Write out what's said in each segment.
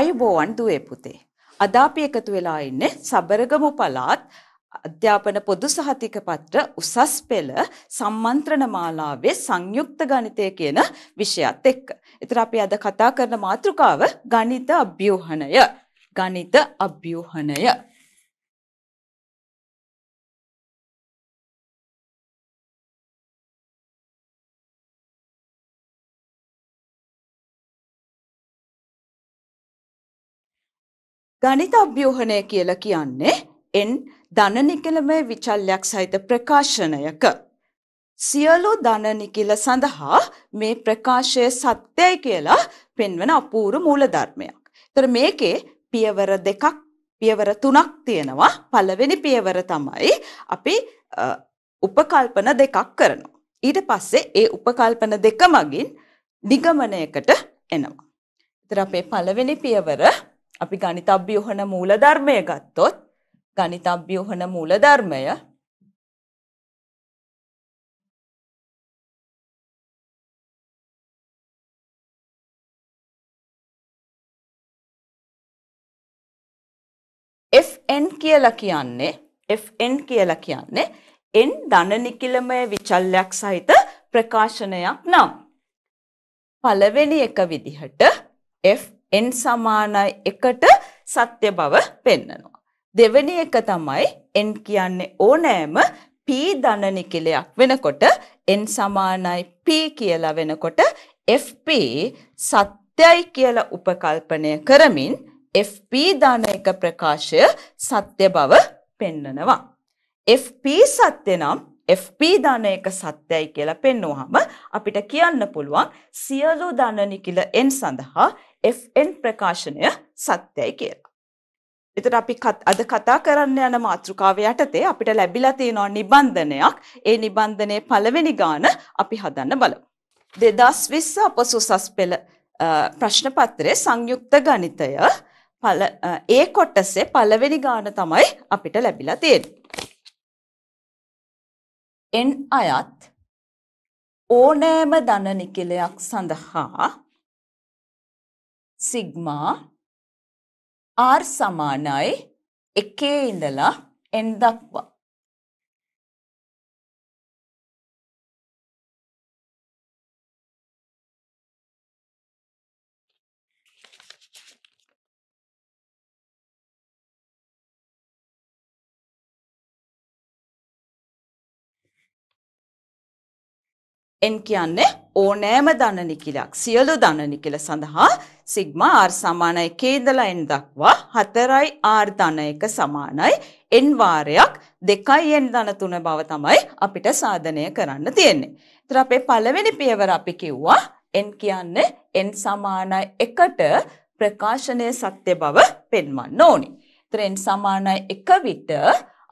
ආයුබෝවන් දුවේ පුතේ. අද අපි එකතු වෙලා ඉන්නේ සබරගමු පළාත් අධ්‍යාපන පොදු සහතික පත්‍ර උසස් පෙළ සම්මන්ත්‍රණ මාලාවේ සංයුක්ත ගණිතය කියන විෂයත් එක්ක. ඒතර අපි අද කතා කරන මාතෘකාව ගණිත අභ්‍යෝහණය. ගණිත අභ්‍යෝහණය. ගණිත අභ්‍යෝහනය කියලා කියන්නේ එන් ධනනිකලමය විචල්යක් සහිත ප්‍රකාශනයක. සියලු ධනනිකිල සඳහා මේ ප්‍රකාශය සත්‍යයි කියලා පෙන්වන අපූරු මූලධර්මයක්. එතකොට මේකේ පියවර දෙකක් පියවර තුනක් තියෙනවා. පළවෙනි පියවර තමයි අපි උපකල්පන දෙකක් කරනවා. ඊට පස්සේ ඒ උපකල්පන දෙක මගින් නිගමනයකට එනවා. එතකොට අපේ පළවෙනි පියවර අපි ගණිතබ්බ්‍යෝහන මූලධර්මය ගත්තොත් ගණිතබ්බ්‍යෝහන මූලධර්මය Fn කියලා කියන්නේ Fn කියලා කියන්නේ n ධන නිකිලමය විචල්යක් සහිත ප්‍රකාශනයක් නම් පළවෙනි එක විදිහට F n සමානයි 1ට සත්‍ය බව පෙන්වනවා. දෙවෙනි එක තමයි n කියන්නේ ඕනෑම p ධන නිකිලයක් වෙනකොට n සමානයි p කියලා වෙනකොට fp සත්‍යයි කියලා උපකල්පනය කරමින් fp ධන එක ප්‍රකාශය සත්‍ය බව පෙන්වනවා. fp සත්‍ය නම් FP ධන එක සත්‍යයි කියලා පෙන්වුවාම අපිට කියන්න පුළුවන් සියලු ධන නිකිල n සඳහා Fn ප්‍රකාශනය සත්‍යයි කියලා. එතට අපි අද කතා කරන්න යන මාතෘකාව යටතේ අපිට ලැබිලා තියෙනවා නිබන්ධනයක්. ඒ නිබන්ධනයේ පළවෙනි ගාන අපි හදන්න බලමු. 2020 අප සුසස් පෙළ ප්‍රශ්න පත්‍රයේ සංයුක්ත ගණිතය ඒ කොටසේ පළවෙනි ගාන තමයි අපිට ලැබිලා තියෙන්නේ. එන් අයත් ඕනෑම ධන නිකිලයක් සඳහා සිග්මා R සමානයි එකේ ඉඳලා n දක්වා n කියන්නේ ඕනෑම ධන නිකිලක් සියලු ධන නිකිල සඳහා සිග්මා r සමානයි k ඉඳලා n දක්වා 4යි r ධන 1 සමානයි n වාරයක් 2යි n ධන 3 බව තමයි අපිට සාධනය කරන්න තියෙන්නේ. ඒතර අපේ පළවෙනි පියවර අපි කිව්වා n කියන්නේ n සමානයි 1ට ප්‍රකාශනයේ සත්‍ය බව පෙන්වන්න ඕනි. ඒතර n සමානයි 1 විට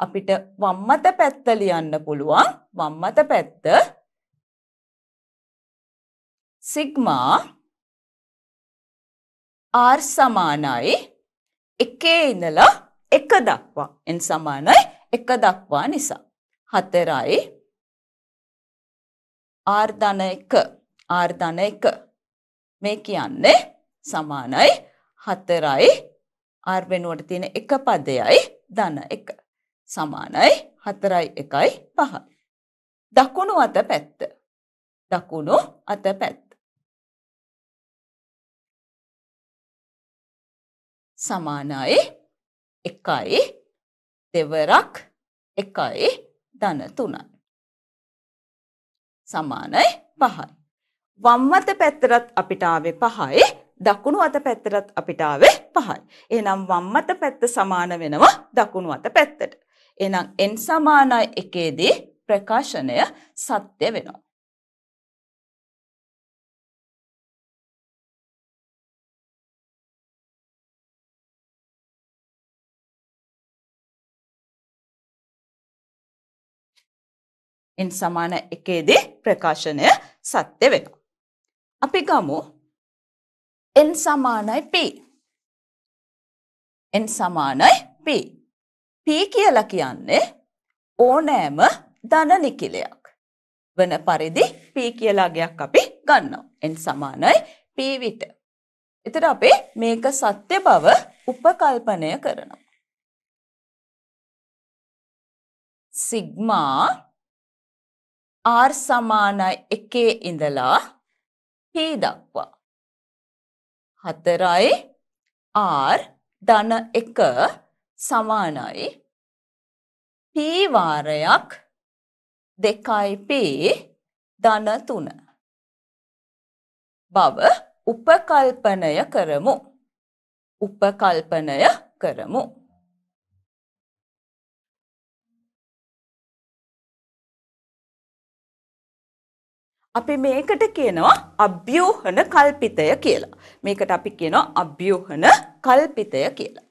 අපිට වම් මත පැත්ත ලියන්න පුළුවන් වම් මත පැත්ත සිග්මා R සමානයි 1 ඉඳලා 1 දක්වා n සමානයි 1 දක්වා නිසා 4යි R ධන 1 R ධන 1 මේ කියන්නේ සමානයි 4යි R වෙනුවට තියෙන එක පදයයි ධන 1 සමානයි 4යි 1යි 5යි. දකුණු අත පැත්ත. දකුණු අත පැත්ත. සමානයි එකයි දෙවරක් එකයි ධන තුනයි. සමානයි පහයි. වම් අත පැත්තරත් අපිට ආවේ පහයි දකුණු අත පැත්තරත් අපිට ආවේ පහයි. එහෙනම් වම් අත පැත්ත සමාන වෙනවා දකුණු අත පැත්තට. එහෙනම් n සමානයි එකේදී ප්‍රකාශනය සත්‍ය වෙනවා. එන් සමාන එකේදී ප්‍රකාශනය සත්‍ය වෙනවා. අපි ගමු n සමානයි p. n සමානයි p. p කියලා කියන්නේ ඕනෑම ධන නිකිලයක් වන පරිදි p කියලා අගයක් අපි ගන්නවා. n සමානයි p විට. එතකොට අපි මේක සත්‍ය බව උපකල්පනය කරනවා. සිග්මා R සමානයි 1 ඉඳලා P දක්වා. 4යි R ධන 1 සමානයි P වාරයක් 2P ධන 3 බව උපකල්පනය කරමු. උපකල්පනය කරමු. අපි මේකට කියනවා අභ්‍යෝහන කල්පිතය කියලා. මේකට අපි කියනවා අභ්‍යෝහන කල්පිතය කියලා.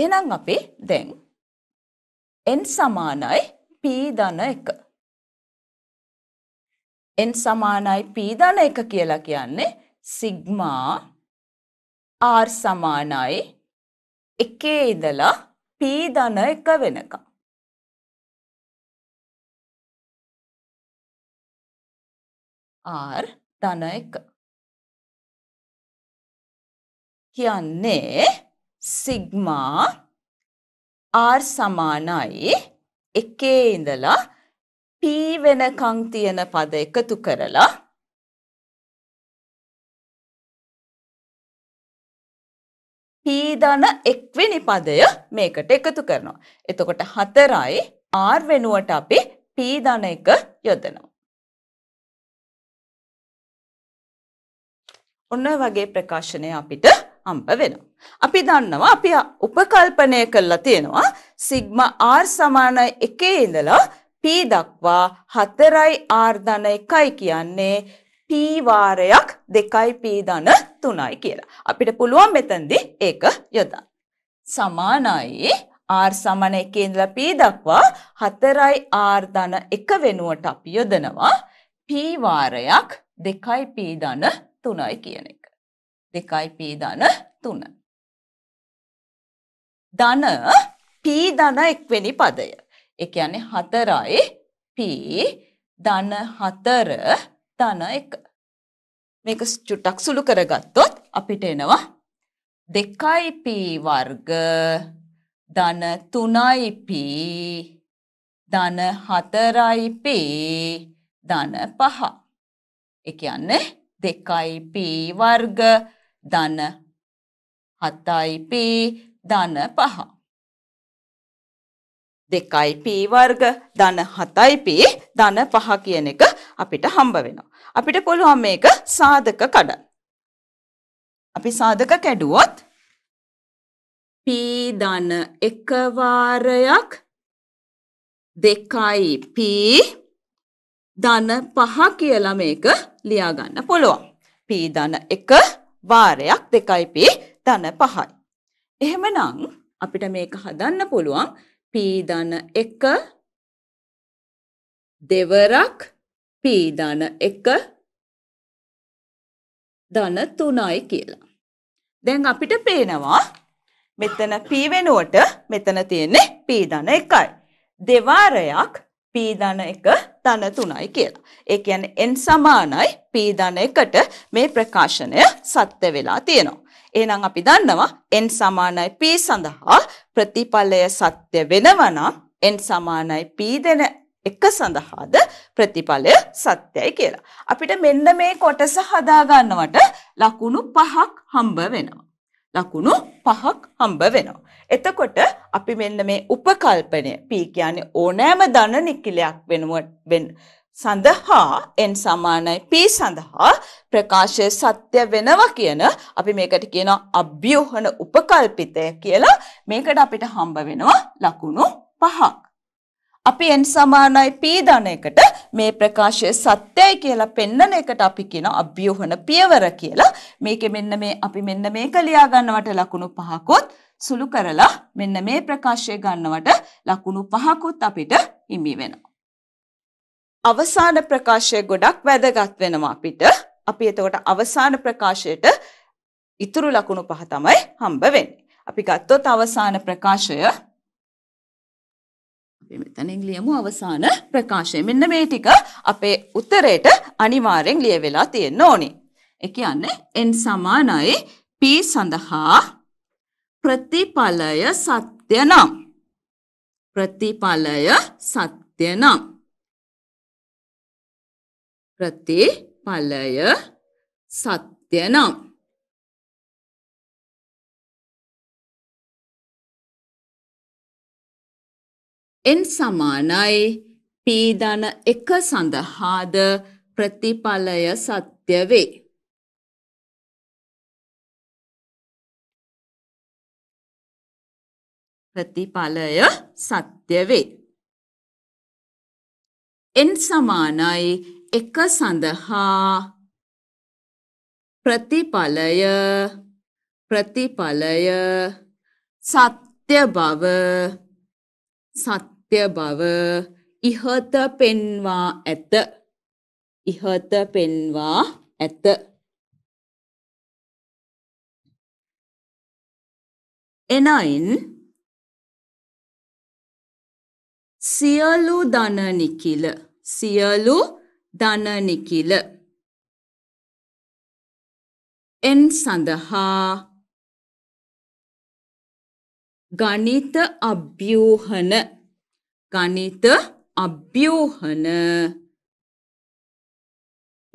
එහෙනම් අපි දැන් n සමානයි p ධන 1. n සමානයි p ධන 1 කියලා කියන්නේ සිග්මා r සමානයි 1 ඉඳලා p ධන 1 වෙනකම්. R ධන 1 කියන්නේ සිග්මා R සමානයි 1 ඉඳලා P වෙනකන් තියෙන පද එකතු කරලා P ධන 1 වෙනි පදය මේකට එකතු කරනවා. එතකොට 4යි R වෙනුවට අපි P ධන 1 යොදනවා. ඔන්න වගේ ප්‍රකාශනය අපිට හම්බ වෙනවා. අපි දන්නවා අපි උපකල්පනය කරලා තියෙනවා සිග්මා r සමාන 1 ඉඳලා p දක්වා 4යි r ධන 1යි කියන්නේ p වාරයක් 2යි p ධන 3යි කියලා. අපිට පුළුවන් මෙතෙන්දී ඒක යොදන්න. සමානයි r සමාන 1 ඉඳලා p දක්වා 4යි r ධන 1 වෙනුවට අපි යොදනවා p වාරයක් 2යි p ධන තුනයි කියන එක. දෙකයි p ධන තුන. ධන p ධන එක්වෙනි පදය. ඒ කියන්නේ හතරයි p ධන හතර ධන එක. මේක චුට්ටක් සුළු කරගත්තොත් අපිට එනවා දෙකයි p වර්ග ධන තුනයි p ධන හතරයි p ධන පහ. ඒ කියන්නේ දෙකයි p වර්ග ධන හතයි p ධන පහ දෙකයි p වර්ග ධන හතයි p ධන පහ කියන එක අපිට හම්බ වෙනවා. අපිට පුළුවන් මේක සාධක කඩන්න. අපි සාධක කැඩුවොත් p ධන එක වාරයක් දෙකයි p ධන පහ කියලා මේක ලියා ගන්න පුළුවන්. p ධන 1 වාරයක් 2p ධන 5යි. එහෙමනම් අපිට මේක හදන්න පුළුවන් p ධන 1 දෙවරක් p ධන 1 ධන 3යි කියලා. දැන් අපිට පේනවා මෙතන p වෙනුවට මෙතන තියෙන්නේ p ධන 1යි. දෙවාරයක් p ධන 1 ධන තුනයි කියලා. ඒ කියන්නේ n සමානයි p ධන 1ට මේ ප්‍රකාශනය සත්‍ය වෙලා තියෙනවා. එහෙනම් අපි දන්නවා n සමානයි p සඳහා ප්‍රතිඵලය සත්‍ය වෙනවා නම් n සමානයි p දෙන එක සඳහාද ප්‍රතිඵලය සත්‍යයි කියලා. අපිට මෙන්න මේ කොටස හදා ගන්නවට ලකුණු පහක් හම්බ වෙනවා. ලකුණු පහක් හම්බ වෙනවා. එතකොට අපි මෙන්න මේ උපකල්පනය P කියන්නේ ඕනෑම ධන නිකිලයක් වෙනුවෙන් සඳහා n සමානයි P සඳහා ප්‍රකාශය සත්‍ය වෙනවා කියන අපි මේකට කියනවා අභ්‍යෝහන උපකල්පිතය කියලා මේකට අපිට හම්බ වෙනවා ලකුණු පහක්. අපි n සමානයි p ධන එකට මේ ප්‍රකාශය සත්‍යයි කියලා පෙන්වන එකට අපි කියන අභ්‍යෝහන පියවර කියලා. මේකේ මෙන්න මේ අපි මෙන්න මේක ලියා ගන්නවට ලකුණු පහකුත් සුළු කරලා මෙන්න මේ ප්‍රකාශය ගන්නවට ලකුණු පහකුත් අපිට හිමි වෙනවා. අවසාන ප්‍රකාශය ගොඩක් වැදගත් වෙනවා අපිට. අපි එතකොට අවසාන ප්‍රකාශයට ඉතුරු ලකුණු පහ තමයි හම්බ වෙන්නේ. අපි ගත්තොත් අවසාන ප්‍රකාශය මෙතනින් ලියමු අවසාන ප්‍රකාශය. මෙන්න මේ ටික අපේ උත්තරේට අනිවාර්යෙන් ලියවිලා තියෙන්න ඕනේ. ඒ කියන්නේ n සමානයි p සඳහා ප්‍රතිඵලය සත්‍ය නම් ප්‍රතිඵලය සත්‍ය නම් ප්‍රතිඵලය සත්‍ය නම් එන් සමානයි p ධන 1 සඳහාද ප්‍රතිඵලය සත්‍ය වේ. ප්‍රතිඵලය සත්‍ය වේ. n සමානයි 1 සඳහා ප්‍රතිඵලය ප්‍රතිඵලය සත්‍ය බව සත්‍ය බව ඉහත පෙන්වා ඇත ඉහත පෙන්වා ඇත එනයින් සියලු දනනිකිල සියලු දනනිකිල එන් සඳහා ගණිත අභ්‍යෝහන ගණිත අභ්‍යෝහන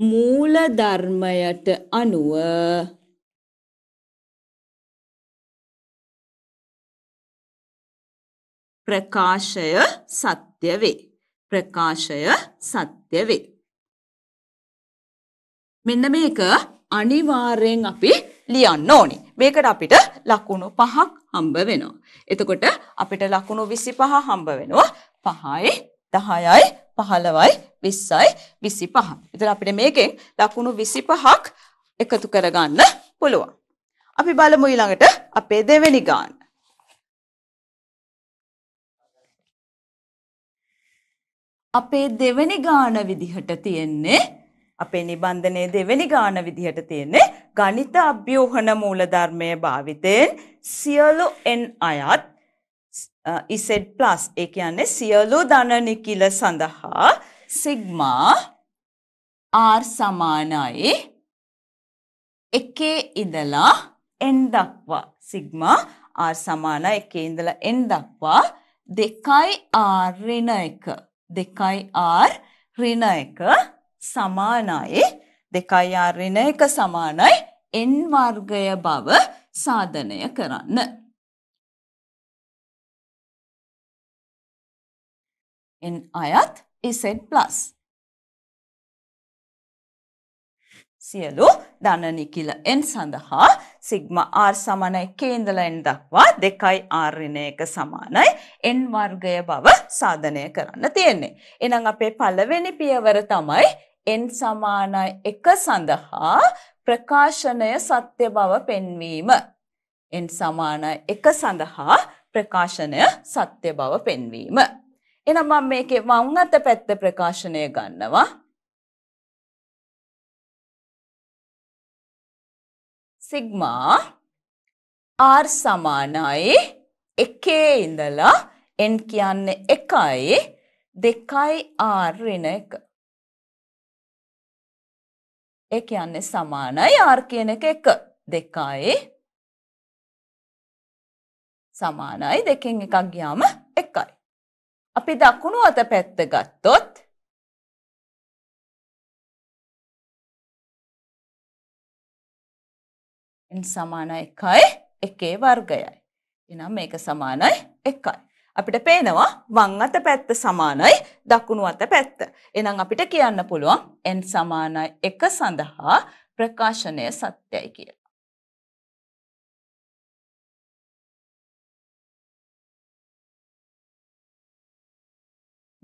මූල ධර්මයට අනුව ප්‍රකාශය සත්‍ය වේ ප්‍රකාශය සත්‍ය වේ මෙන්න මේක අනිවාර්යෙන් අපි ලියන්න ඕනි. මේකට අපිට ලකුණු පහක් හම්බ වෙනවා. එතකොට අපිට ලකුණු 25 හම්බ වෙනවා. 5යි 10යි 15යි 20යි 25. ඉතින් අපිට මේකෙන් ලකුණු 25ක් එකතු කරගන්න පුළුවන්. අපි බලමු ඊළඟට අපේ දෙවෙනි ගාන. අපේ දෙවෙනි ගාන විදිහට තියෙන්නේ අපේ නිබන්ධනයේ දෙවෙනි ගාන විදිහට තියෙන්නේ ගණිත අභ්‍යෝහන මූලධර්මය භාවිතයෙන් සියලු n අයත් z+ ඒ කියන්නේ සියලු ධන නිකිල සඳහා සිග්මා r සමානයි 1 ඉඳලා n දක්වා සිග්මා r සමානයි 1 ඉඳලා n දක්වා 2r ඍණ 1 2r ඍණ 1 සමානයි 2r ඍණ 1 සමානයි n වර්ගය බව සාධනය කරන්න. n අයත් z+ සියලු ධන නිකිල n සඳහා සිග්මා r සමාන 1 ඉඳලා n දක්වා 2යි r ඍණ 1 සමානයි n වර්ගය බව සාධනය කරන්න තියෙන්නේ. එහෙනම් අපේ පළවෙනි පියවර තමයි n සමානයි 1 සඳහා ප්‍රකාශනය සත්‍ය බව පෙන්වීම n සමානයි 1 සඳහා ප්‍රකාශනය සත්‍ය බව පෙන්වීම එහෙනම් මම මේකේ වම් අත පැත්ත ප්‍රකාශනය ගන්නවා සිග්මා r සමානයි 1 ඉඳලා n කියන්නේ 1යි 2යි r ඍණ 1 ඒ කියන්නේ සමානයි r කියන එක එක. දෙකයි සමානයි දෙකෙන් එකක් ගියාම එකයි. අපි දකුණු අත පැත්ත ගත්තොත් n සමාන එකයි එකේ වර්ගයයි. එනම් මේක සමානයි එකයි. අපිට පේනවා වම් අත පැත්ත සමානයි දකුණු අත පැත්ත. එහෙනම් අපිට කියන්න පුළුවන් n සමානයි 1 සඳහා ප්‍රකාශනය සත්‍යයි කියලා.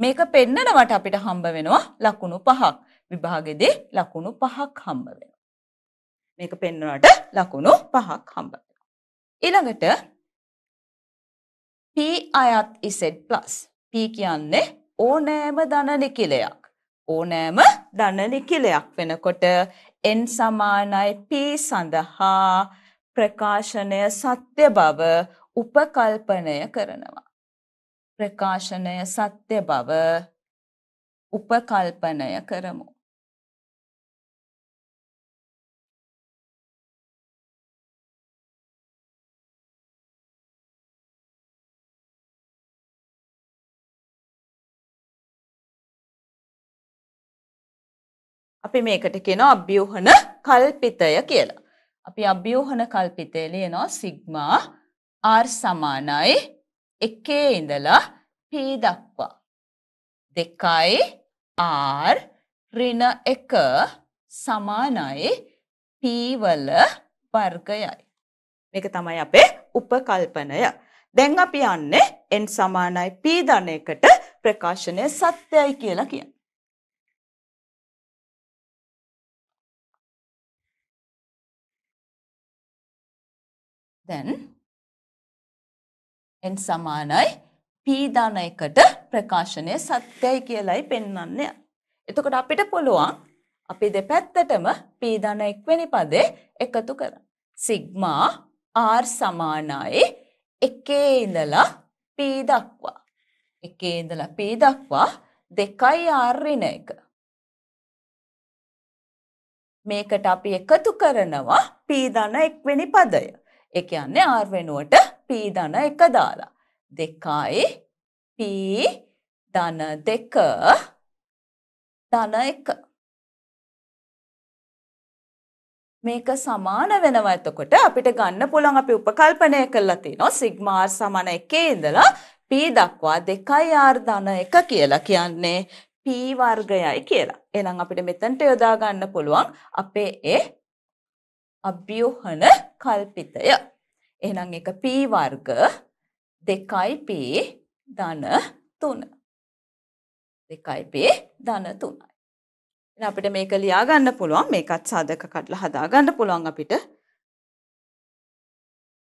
මේක පෙන්නනවට අපිට හම්බ වෙනවා ලකුණු පහක්. විභාගෙදී ලකුණු පහක් හම්බ වෙනවා. මේක පෙන්වනට ලකුණු පහක් හම්බ වෙනවා. ඊළඟට P අයත් z plus. P කියන්නේ ඕනෑම ධන නිකිලයක්. ඕනෑම ධන නිකිලයක් වෙනකොට n සමානයි p සඳහා ප්‍රකාශනය සත්‍ය බව උපකල්පනය කරනවා. ප්‍රකාශනය සත්‍ය බව උපකල්පනය කරමු. අපි මේකට කියනවා අභ්‍යූහන කල්පිතය කියලා. අපි අභ්‍යූහන කල්පිතය ලියනවා සිග්මා R සමානයි එකේ ඉඳලා P දක්වා. දෙකයි R ඍණ එක සමානයි P වල වර්ගයයි. මේක තමයි අපේ උපකල්පනය. දැන් අපි යන්නේ n සමානයි p ධනයකට ප්‍රකාශනය සත්‍යයි කියලා කියන. දැන් n සමානයි p ධන එකට ප්‍රකාශනය සත්‍යයි කියලයි පෙන්වන්නේ. එතකොට අපිට පුළුවන් අපි දෙපැත්තටම p ධන එක්වෙනි පදේ එකතු කරන්න. සිග්මා r සමානයි 1 ඉඳලා p දක්වා. 1 ඉඳලා p දක්වා 2යි r ඍණ එක. මේකට අපි එකතු කරනවා p ධන එක්වෙනි පදය. ඒ කියන්නේ R වෙනුවට P ධන 1 දාලා. 2යි P ධන 2 ධන 1. මේක සමාන වෙනවා එතකොට අපිට ගන්න පුළුවන් අපි උපකල්පනය කරලා තිනවා සිග්මා r සමාන 1 ඉඳලා p දක්වා 2r ධන 1 කියලා කියන්නේ p වර්ගයයි කියලා. එහෙනම් අපිට මෙතනට යොදා ගන්න පුළුවන් අපේ ඒ අභ්‍යුහන කල්පිතය. එහෙනම් එක p වර්ග 2p ධන 3. 2p ධන 3යි. එහෙනම් අපිට මේක ලියා ගන්න පුළුවන්. මේකත් සාධක කඩලා හදා ගන්න පුළුවන් අපිට.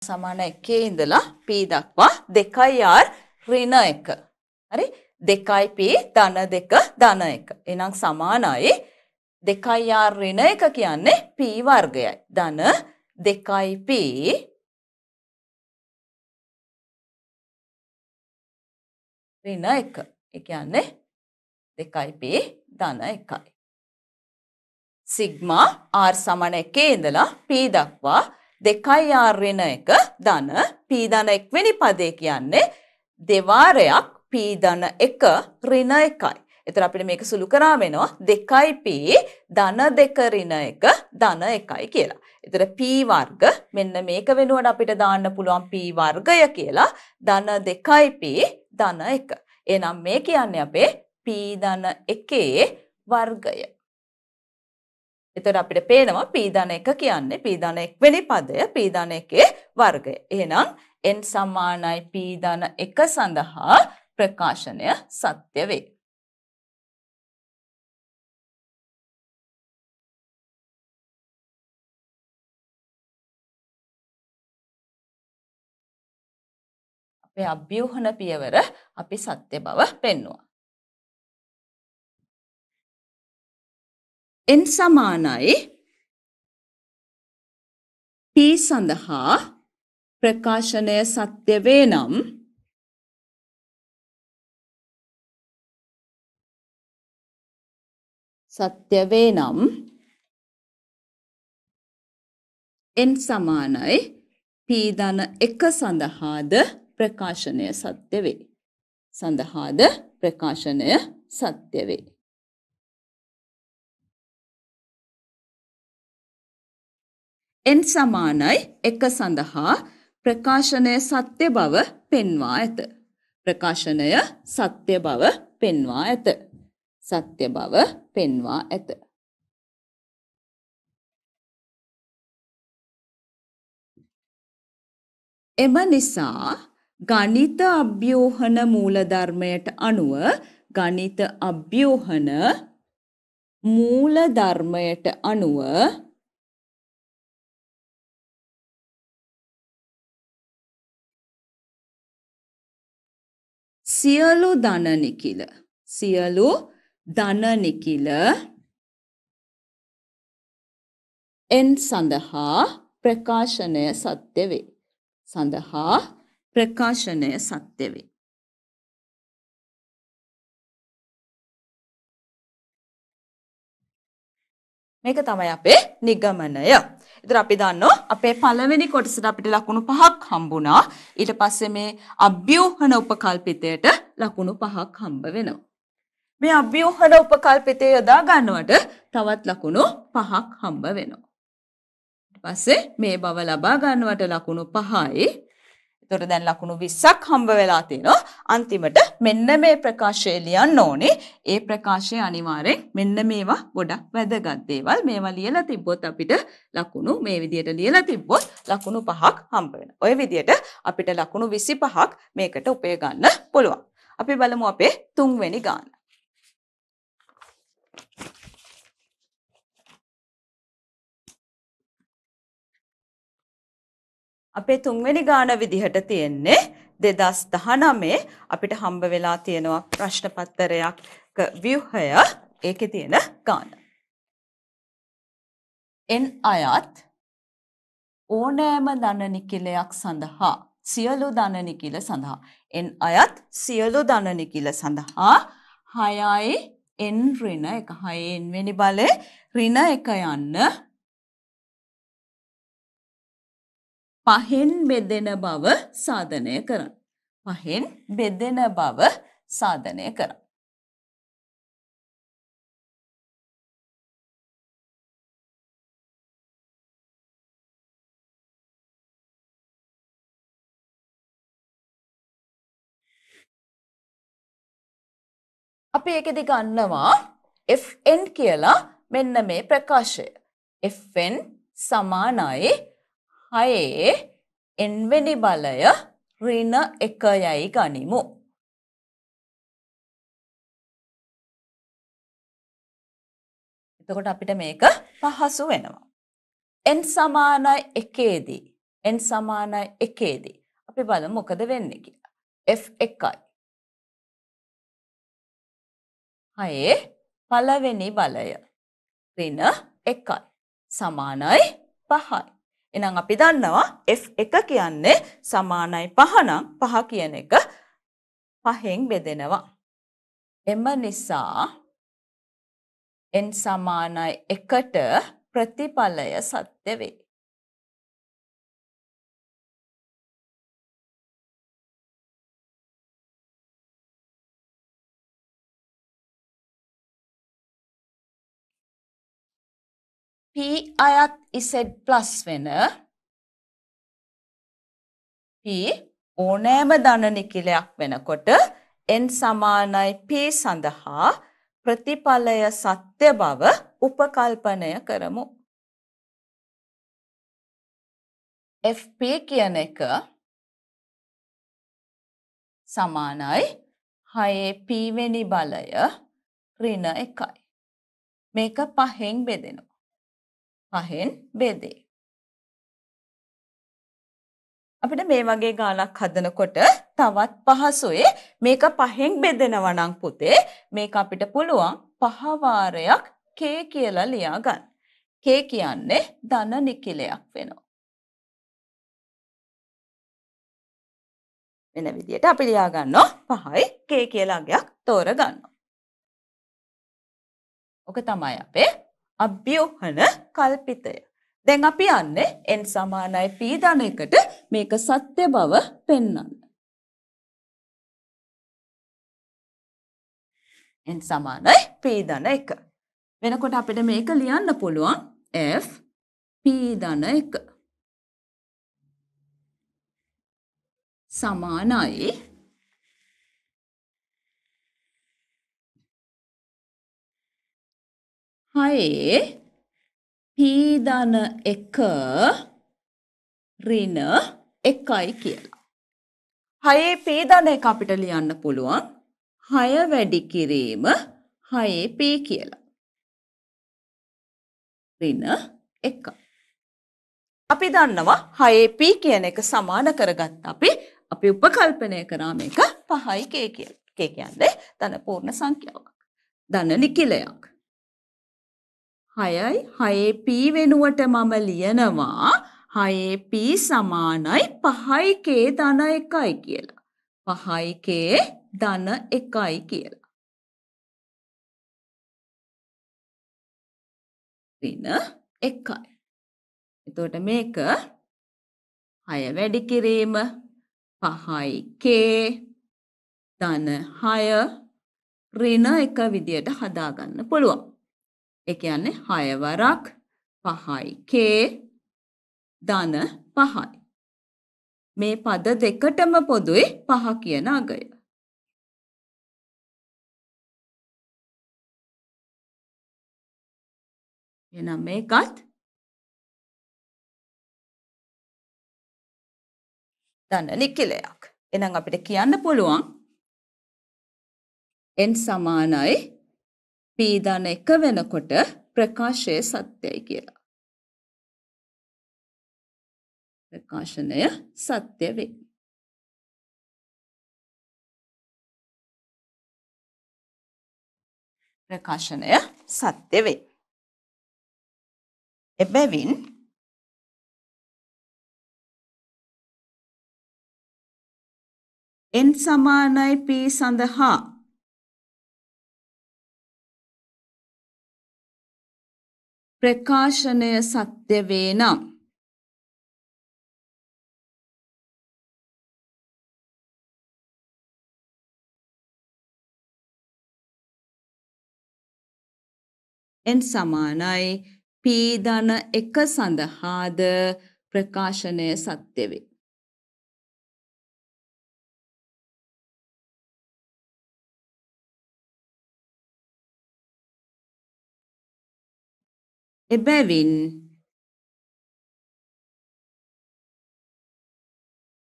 සමාන එකේ ඉඳලා p දක්වා 2r ඍණ 1. හරි? 2p ධන 2 ධන 1. එහෙනම් සමානයි 2r ඍණ 1 කියන්නේ p වර්ගයයි. ධන 3. දෙකයි P ඍණ 1. ඒ කියන්නේ 2p ධන 1යි. සිග්මා r සමන 1 ඉඳලා p දක්වා 2r ඍණ 1 ධන p ධන 1 වෙනි පදේ කියන්නේ දෙවාරයක් p ධන 1 ඍණ 1යි. එතකොට අපිට මේක සුළු කරා වෙනවා 2p ධන 2 ඍණ 1 ධන 1යි කියලා. එතන p වර්ග මෙන්න මේක වෙනුවට අපිට දාන්න පුළුවන් p වර්ගය කියලා ධන 2p ධන 1. එහෙනම් මේ කියන්නේ අපේ p ධන 1 වර්ගය. එතකොට අපිට පේනවා p ධන 1 කියන්නේ p ධන 1 වෙනි පදය p ධන 1 වර්ගය. එහෙනම් n සමානයි p ධන 1 සඳහා ප්‍රකාශනය සත්‍ය වේ. අපේ අභ්‍යුහන පියවර අපි සත්‍ය බව පෙන්නවා. එන් සමානයි T සඳහා ප්‍රකාශනය සත්‍ය වේ නම් සත්‍ය වේ නම් n සමානයි p ධන 1 සඳහාද ප්‍රකාශනය සත්‍ය වේ. සඳහාද ප්‍රකාශනය සත්‍ය වේ. එන් සමානයි එක සඳහා ප්‍රකාශනය සත්‍ය බව පෙන්වා ඇත. ප්‍රකාශනය සත්‍ය බව පෙන්වා ඇත. සත්‍ය බව පෙන්වා ඇත. එම නිසා ගණිත අභ්‍යෝහන මූලධර්මයට අනුව ගණිත අභ්‍යෝහන මූලධර්මයට අනුව සියලු ධන නිකිල සියලු ධන නිකිල එන් සඳහා ප්‍රකාශනය සත්‍ය වේ සඳහා ප්‍රකාශනය සත්‍ය වේ. මේක තමයි අපේ නිගමනය. ඉතින් අපි දන්නෝ අපේ පළවෙනි කොටසට අපිට ලකුණු පහක් හම්බුණා. ඊට පස්සේ මේ අභ්‍යෝහන උපකල්පිතයට ලකුණු පහක් හම්බ වෙනවා. මේ අභ්‍යෝහන උපකල්පිතය යොදා ගන්නවට තවත් ලකුණු පහක් හම්බ වෙනවා. ඊට පස්සේ මේ බව ලබා ගන්නවට ලකුණු පහයි එතකොට දැන් ලකුණු 20ක් හම්බ වෙලා තිනවා. අන්තිමට මෙන්න මේ ප්‍රකාශය ලියන්න ඕනේ. ඒ ප්‍රකාශය අනිවාර්යෙන් මෙන්න මේවා ගොඩක් වැදගත් දේවල්. මේවා ලියලා තිබ්බොත් අපිට ලකුණු මේ විදියට ලියලා තිබ්බොත් ලකුණු 5ක් හම්බ වෙනවා. ওই විදියට අපිට ලකුණු 25ක් මේකට උපය ගන්න පුළුවන්. අපි බලමු අපේ තුන්වෙනි ගාන. අපේ තුන්වෙනි ගාන විදිහට තියෙන්නේ 2019 අපිට හම්බ වෙලා තියෙනවා ප්‍රශ්න පත්‍රයක් ව්‍යුහය ඒකේ තියෙන ගාන. එන් අයත් ඕනෑම ධනනිකිලයක් සඳහා සියලු ධනනිකිල සඳහා එන් අයත් සියලු ධනනිකිල සඳහා 6යි n ඍණ 1 6 n වෙනි බලේ ඍණ 1 යන්න පහෙන් බෙදෙන බව සාධනය කරන්න. පහෙන් බෙදෙන බව සාධනය කරන්න. අපි ඒකෙදි ගන්නවා Fn කියලා මෙන්න මේ ප්‍රකාශය. Fn සමානයි හයේ එන්වෙනි බලය ඍණ එක යයි ගනිමු. එතකොට අපිට මේක පහසු වෙනවා. n සමානයි එකේදී n සමානයි එකේදී අපි බලමු මොකද වෙන්නේ කියලා. f එකයි. හයේ පළවෙනි බලය ඍණ එකයි සමානයි පහයි. එහෙනම් අපි දන්නවා F1 කියන්නේ සමානයි 5 නම් 5 කියන එක පහෙන් බෙදෙනවා. එම නිසා n සමානයි 1ට ප්‍රතිඵලය සත්‍ය වේ. P අයත් Z ප්ලස් වෙන P ඕනෑම දනනිකිලයක් වෙනකොට N සමානයි P සඳහා ප්‍රතිඵලය සත්‍ය බව උපකල්පනය කරමු. FP කියන එක සමානයි හයේ පීවෙනි බලය ඍණ එකයි. මේක පහෙන් බෙදෙනවා. පහෙන් බෙදේ. අපිට මේ වගේ ගානක් හදනකොට තවත් පහසුවේ මේක පහෙන් බෙදෙනවා නම් පුතේ මේක අපිට පුළුවන් පහ වාරයක් K කියලා ලියා ගන්න. K කියන්නේ ධන නිකිලයක් වෙනවා. වෙන විදියට අපි ලියා ගන්නවා 5යි K කියලා අගයක් තෝරගන්නවා. ඔක තමයි අපේ අභ්‍යෝහන කල්පිතය. දැන් අපි යන්නේ n සමානයි p ධන එකට මේක සත්‍ය බව පෙන්වන්න. n සමානයි p ධන 1. වෙනකොට අපිට මේක ලියන්න පුළුවන් f p ධන 1 සමානයි හයේ පීධන එක රින එකයි කියලා. හයේ පීධන එක අපිට ලියන්න පුළුවන් හය වැඩි කිරීම හයේ පී කියලා. රින එක. අපි දන්නවා හයේ පී කියන එක සමාන කරගත් අපි අපි උපකල්පනය කරා මේක පහයි කේ කියලා. කේ කියන්නේ ධන පූර්ණ සංඛ්‍යාවක්. ධන නිකිලයක්. 6යි 6p වෙනුවට මම ලියනවා 6p සමානයි 5k ධන 1යි කියලා. 5k ධන 1යි කියලා. ඍණ 1යි. එතකොට මේක 6 වැඩි කිරීම 5k ධන 6 ඍණ 1 විදියට හදාගන්න පුළුවන්. ඒ කියන්නේ 6 වරක් 5යි k ධන 5යි. මේ පද දෙකටම පොදුයි 5 කියන අගය. එහෙනම් මේකත් ධන නිකිලයක්. එහෙනම් අපිට කියන්න පුළුවන් n සමානයි p ධන 1 වෙනකොට ප්‍රකාශය සත්‍යයි කියලා. ප්‍රකාශනය සත්‍ය වේ. ප්‍රකාශනය සත්‍ය වේ. එබැවින් n සමානයි p සඳහා ප්‍රකාශනය සත්‍ය වේ නම් එන් සමානයි p ධන 1 සඳහාද ප්‍රකාශනය සත්‍ය වේ එබැවින්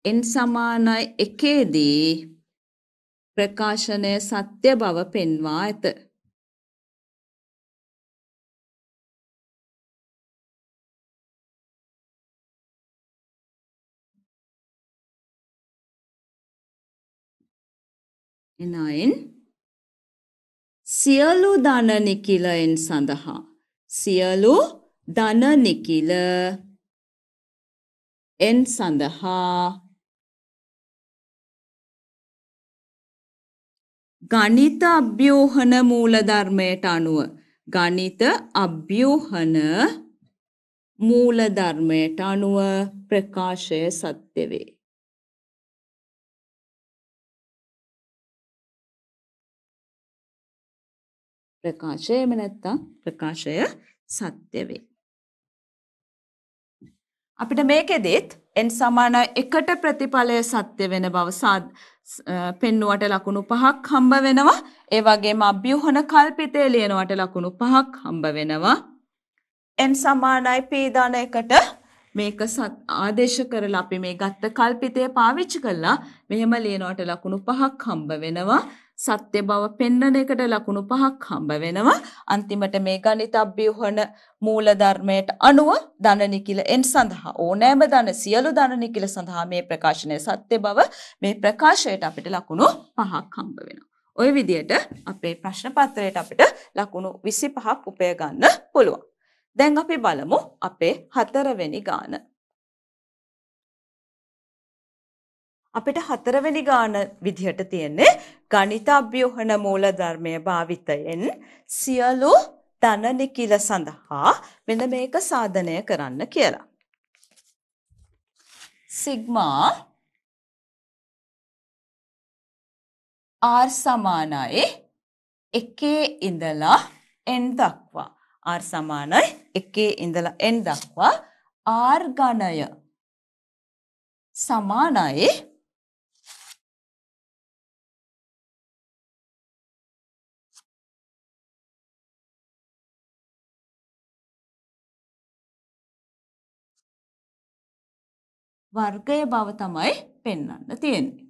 එන් සමාන එකේදී ප්‍රකාශනය සත්‍ය බව පෙන්වා ඇත. එනයින් සියලු දන නිකිලයෙන් සඳහා සියලු ධන නිකිල එන් සඳහා ගණිත අභ්‍යෝහන මූලධර්මයට අනුව ගණිත අභ්‍යෝහන මූලධර්මයට අනුව ප්‍රකාශය සත්‍ය වේ ප්‍රකාශය එම නැත්තම් ප්‍රකාශය සත්‍ය වේ. අපිට මේකෙදෙත් n සමාන 1ට ප්‍රතිඵලය සත්‍ය වෙන බව පෙන්නුවට ලකුණු 5ක් හම්බ වෙනවා. ඒ වගේම අභ්‍යුහන කල්පිතේ ලියනවට ලකුණු 5ක් හම්බ වෙනවා. n සමානයි p ධන 1ට මේක ආදේශ කරලා අපි මේ ගත්ත කල්පිතය පාවිච්චි කරලා මෙහෙම ලියනවට ලකුණු 5ක් හම්බ වෙනවා. සත්‍ය බව පෙන්වන එකට ලකුණු පහක් හම්බ වෙනවා. අන්තිමට මේ ගණිතබ්බ්‍යුහන මූල ධර්මයට අනුව ධන නිකිල එන් සඳහා ඕනෑම ධන සියලු ධන නිකිල සඳහා මේ ප්‍රකාශනයේ සත්‍ය බව මේ ප්‍රකාශයට අපිට ලකුණු පහක් හම්බ වෙනවා. ওই විදිහට අපේ ප්‍රශ්න පත්‍රයට අපිට ලකුණු 25ක් උපය ගන්න පුළුවන්. දැන් අපි බලමු අපේ හතරවෙනි ගාන. අපිට හතරවෙනි ගාන විදිහට තියෙන්නේ ගණිතාභ්‍යෝහන මූලධර්මය භාවිතයෙන් සියලු ධන නිකිල සඳහා මෙන්න මේක සාධනය කරන්න කියලා. සිග්මා R සමානයි 1 ඉඳලා n දක්වා R සමානයි 1 ඉඳලා n දක්වා R ඝණය සමානයි වර්ගය බව තමයි පෙන්වන්න තියෙන්නේ.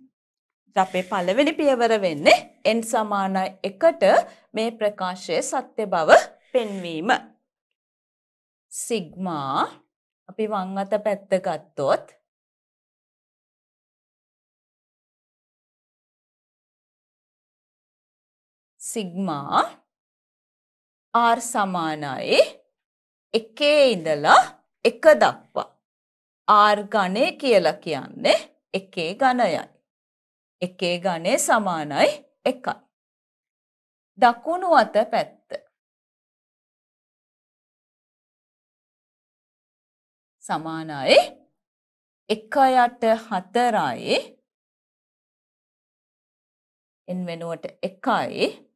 අපේ පළවෙනි පියවර වෙන්නේ n සමාන 1ට මේ ප්‍රකාශයේ සත්‍ය බව පෙන්වීම. සිග්මා අපි වම් අත පැත්ත ගත්තොත් සිග්මා r සමානයි 1 ඉඳලා 1 දක්වා ආර් ගණය කියලා කියන්නේ එකේ ගණයයි. එකේ ගණය සමානයි එකයි. දකුණු අත පැත්ත. සමානයි එකයට හතරයි එන් වෙනුවට එකයි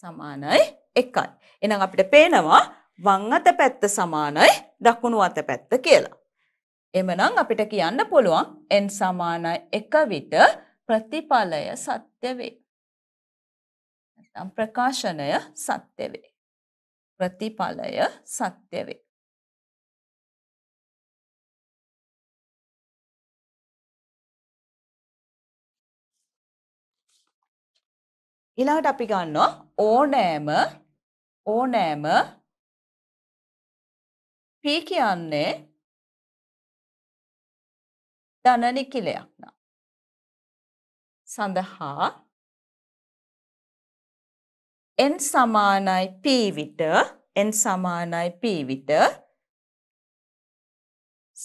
සමානයි එකයි. එහෙනම් අපිට පේනවා වම් අත පැත්ත සමානයි දකුණු අත පැත්ත කියලා. එමනම් අපිට කියන්න පුළුවන් n සමානයි 1 විට ප්‍රතිඵලය සත්‍ය වේ. නැත්නම් ප්‍රකාශනය සත්‍ය වේ. ප්‍රතිඵලය සත්‍ය වේ. ඊළඟට අපි ගන්නවා ඕනෑම ඕනෑම P කියන්නේ ධනනිකිලයක් නම් සඳහා n සමානයි p විට n සමානයි p විට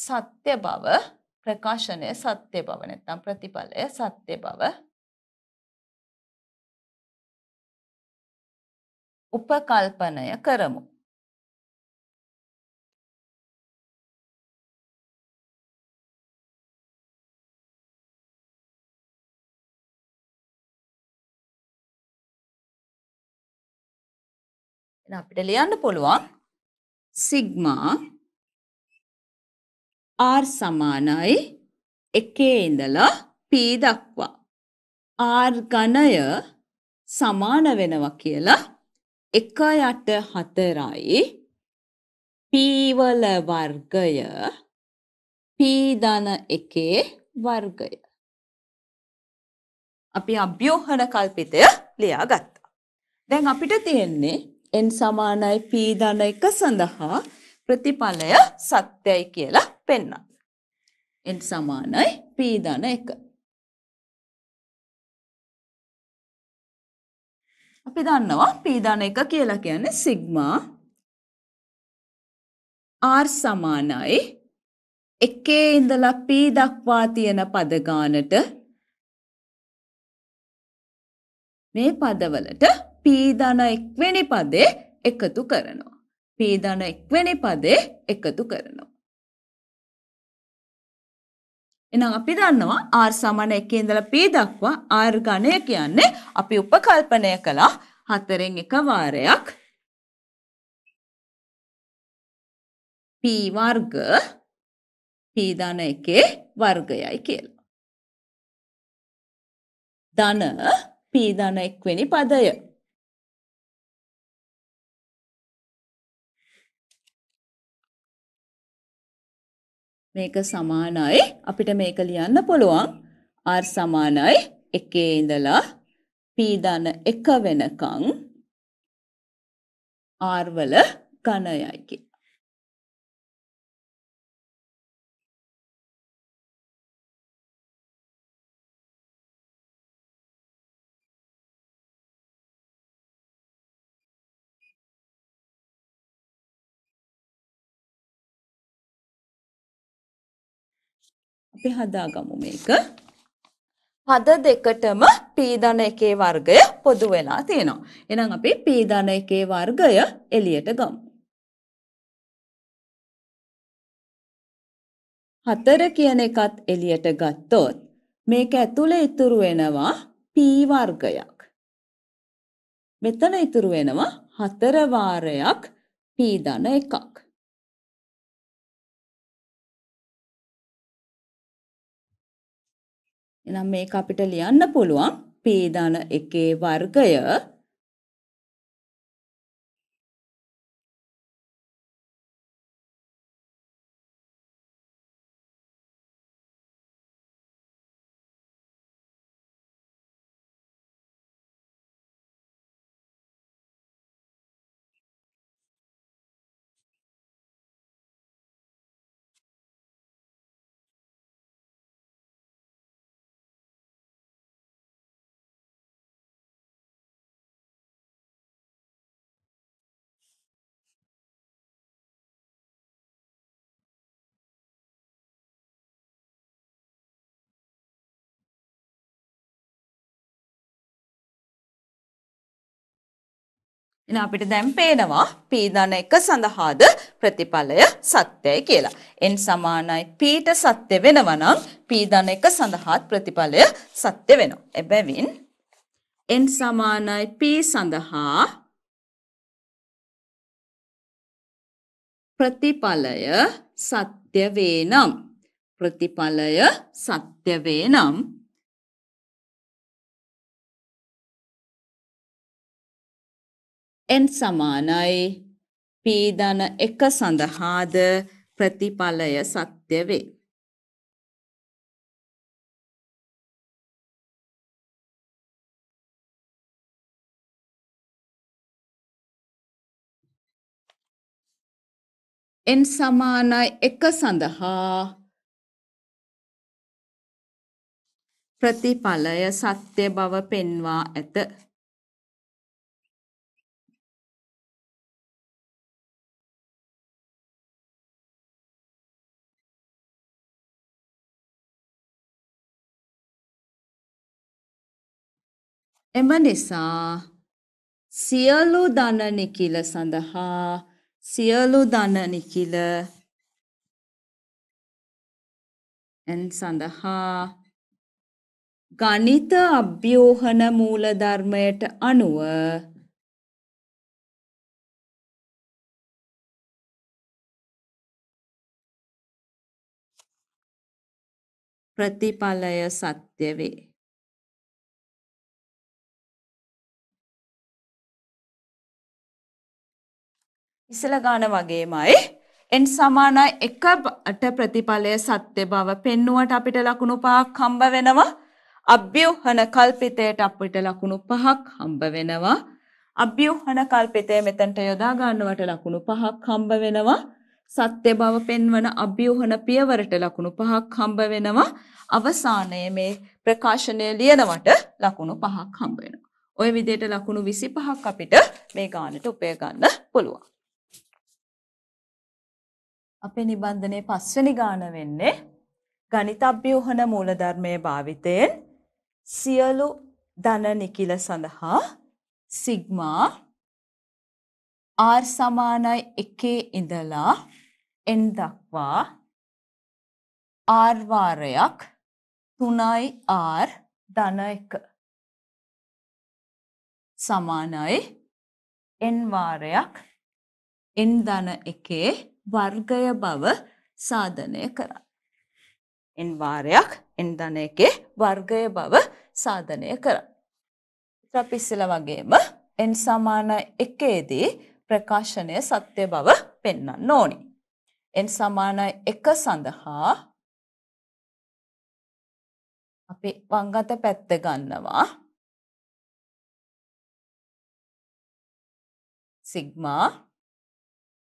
සත්‍ය බව ප්‍රකාශනය සත්‍ය බව නැත්නම් ප්‍රතිඵලය සත්‍ය බව උපකල්පනය කරමු. අපිට ලියන්න පුළුවන් සිග්මා R සමානයි එකේ ඉඳලා P දක්වා R ඝනය සමාන වෙනවා කියලා එකයට හතරයි පීවල වර්ගය පීදන එකේ වර්ගය. අපි අභ්‍යෝහන කල්පිතය ලියා ගත්තා. දැන් අපිට තියෙන්නේ එන් සමානයි පීදන එක සඳහා ප්‍රතිඵලය සත්‍යයි කියලා පෙන්න්න. එන් සමානයි පීදන එක. අපි දන්නවා P ධන එක කියලා කියන්නේ සිග්මා R සමානයි එකේ ඉඳලා P දක්වා තියෙන පද ගානට මේ පදවලට P ධන එක්වෙනි පදේ එකතු කරනවා. P ධන එක්වෙනි පදේ එකතු කරනවා. එහෙනම් අපි දන්නවා R සමාන 1 ඉඳලා P දක්වා R ඝණය කියන්නේ අපි උපකල්පනය කළා හතරෙන් එක වාරයක් P වර්ග P ධන එකේ වර්ගයයි කියලා. ධන P ධන 1 වෙනි පදය මේක සමානයි අපිට මේක ලියන්න පුළුවන් R සමානයි 1 ඉඳලා P ධන 1 වෙනකන් R වල ඝනයයි කියලා. අපි හදාගමු මේක. පද දෙකටම පීදන එකේ වර්ගය පොදු වෙලා තියෙනවා. එහෙනම් අපි පීදන එකේ වර්ගය එළියට ගමු. 4 කියන එකත් එළියට ගත්තොත් මේක ඇතුලේ ඉතුරු වෙනවා p වර්ගයක්. මෙතන ඉතුරු වෙනවා 4 වාරයක් p ධන එකක්. එනම් මේක අපිට ලියන්න පුළුවන් p ධන එකේ වර්ගය එන අපිට දැන් පේනවා p ධන 1 සඳහාද ප්‍රතිඵලය සත්‍යයි කියලා. n සමානයි pට සත්‍ය වෙනවා නම් p ධන 1 සඳහාත් ප්‍රතිඵලය සත්‍ය වෙනවා. එබැවින් n සමානයි p සඳහා ප්‍රතිඵලය සත්‍ය වේ නම් ප්‍රතිඵලය සත්‍ය වේ නම් n සමානයි p ධන 1 සඳහාද ප්‍රතිඵලය සත්‍ය වේ. n සමානයි 1 සඳහා ප්‍රතිඵලය සත්‍ය බව පෙන්වා ඇත. එම නිසා සියලු ධන නිකිල සඳහා සියලු ධන නිකිල එන් සඳහා ගණිත අභ්‍යෝහන මූලධර්මයට අනුව ප්‍රතිඵලය සත්‍ය වේ ඉසල ගාන වගේමයි එන් සමානයි එකට ප්‍රතිඵලය සත්‍ය බව පෙන්නුවට අපිට ලකුණු පහක් හම්බ වෙනවා අභ්‍යුහන කල්පිතයට අපිට ලකුණු පහක් හම්බ වෙනවා අභ්‍යුහන කල්පිතය මෙතනට යොදා ගන්නවට ලකුණු පහක් හම්බ වෙනවා සත්‍ය බව පෙන්වන අභ්‍යුහන පියවරට ලකුණු පහක් හම්බ වෙනවා අවසානයේ මේ ප්‍රකාශනය ලියනවට ලකුණු පහක් හම්බ වෙනවා. ওই විදිහට ලකුණු 25ක් අපිට මේ ගානට උපය ගන්න පුළුවන්. අපේ නිබන්ධනයේ පස්වෙනි ගාන වෙන්නේ ගණිතබ්‍යෝහන මූලධර්මයේ භාවිතයෙන් සියලු ධන නිකිල සඳහා සිග්මා R සමානයි 1 ඉඳලා n දක්වා R වාරයක් 3යි R ධන 1 සමානයි n වාරයක් n ධන 1 වර්ගය බව සාධනය කරන්න. එන් වාරයක් එන් ධන එකේ වර්ගය බව සාධනය කරන්න. ත්‍රපිස්සල වගේම එන් සමාන එකේදී ප්‍රකාශනය සත්‍ය බව පෙන්වන්න ඕනි. එන් සමාන එක සඳහා අපි වංගත පැත්ත ගන්නවා. සිග්මා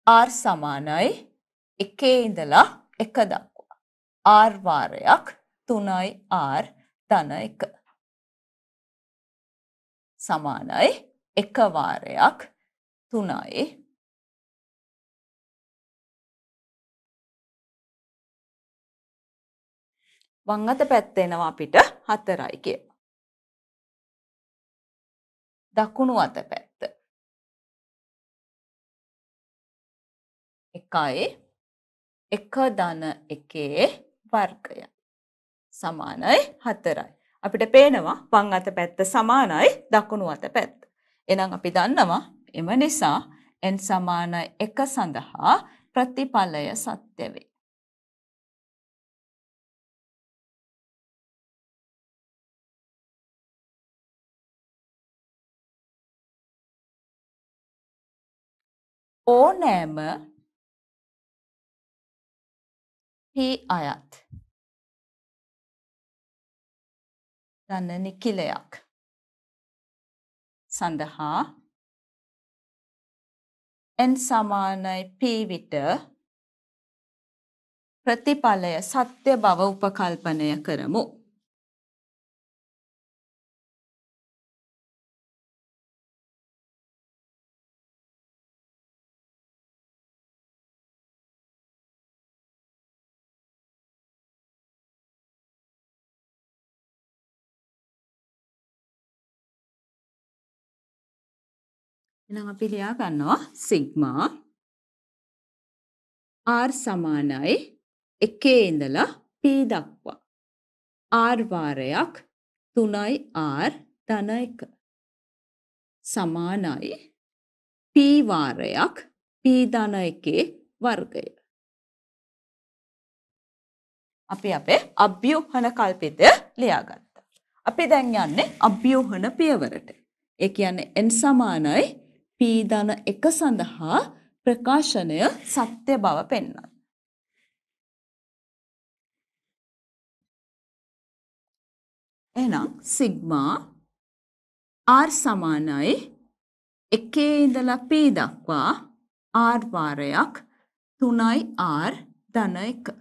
R සමානයි එකේ ඉඳලා එක දක්වා R වාරයක් තුනයි R ධන එක සමානයි එක වාරයක් තුනයි වම් අත පැත්ත එනවා අපිට හතරයි කියලා. දකුණු අත පැත්ත එකයි එක ධන එකේ වර්ගය සමානයි හතරයි. අපිට පේනවා වං අත පැත්ත සමානයි දකුණු අත පැත්ත. එනම් අපි දන්නවා එම නිසා n සමාන එක සඳහා ප්‍රතිඵලය සත්‍ය වේ. ඕනෑම හි අයත් දන නිකිලයක් සඳහා n සමානයි p විට ප්‍රතිඵලය සත්‍ය බව උපකල්පනය කරමු එහෙනම් අපි ලියා ගන්නවා සිග්මා R සමානයි 1 ඉඳලා P දක්වා R වාරයක් 3යි R ධන 1 සමානයි P වාරයක් P ධන 1 වර්ගය අපි අපේ අභ්‍යෝහන කල්පිතය ලියාගත්තා. අපි දැන් යන්නේ අභ්‍යෝහන පියවරට. ඒ කියන්නේ n සමානයි පීදන එක සඳහා ප්‍රකාශනය සත්‍ය බව පෙන්වයි. එහෙනම් සිග්මා R සමානයි එකේ ඉඳලා P දක්වා R වාරයක් 3යි R ධන 1.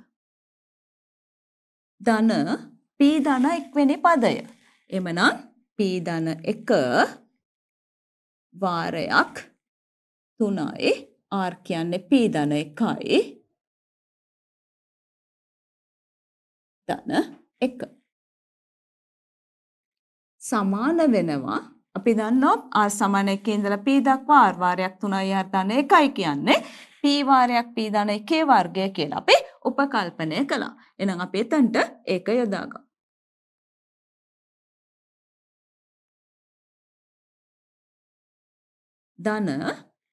ධන P ධන 1 වෙනි පදය. එමනම් P ධන 1 වාරයක් 3යි R කියන්නේ P ධන 1යි ධන 1 සමාන වෙනවා අපි දන්නවා R සමාන 1 ඉඳලා P දක්වා R වාරයක් 3යි R ධන 1යි කියන්නේ P වාරයක් P ධන 1 වර්ගය කියලා අපි උපකල්පනය කළා. එහෙනම් අපි එතනට ඒක යොදාගමු. ධන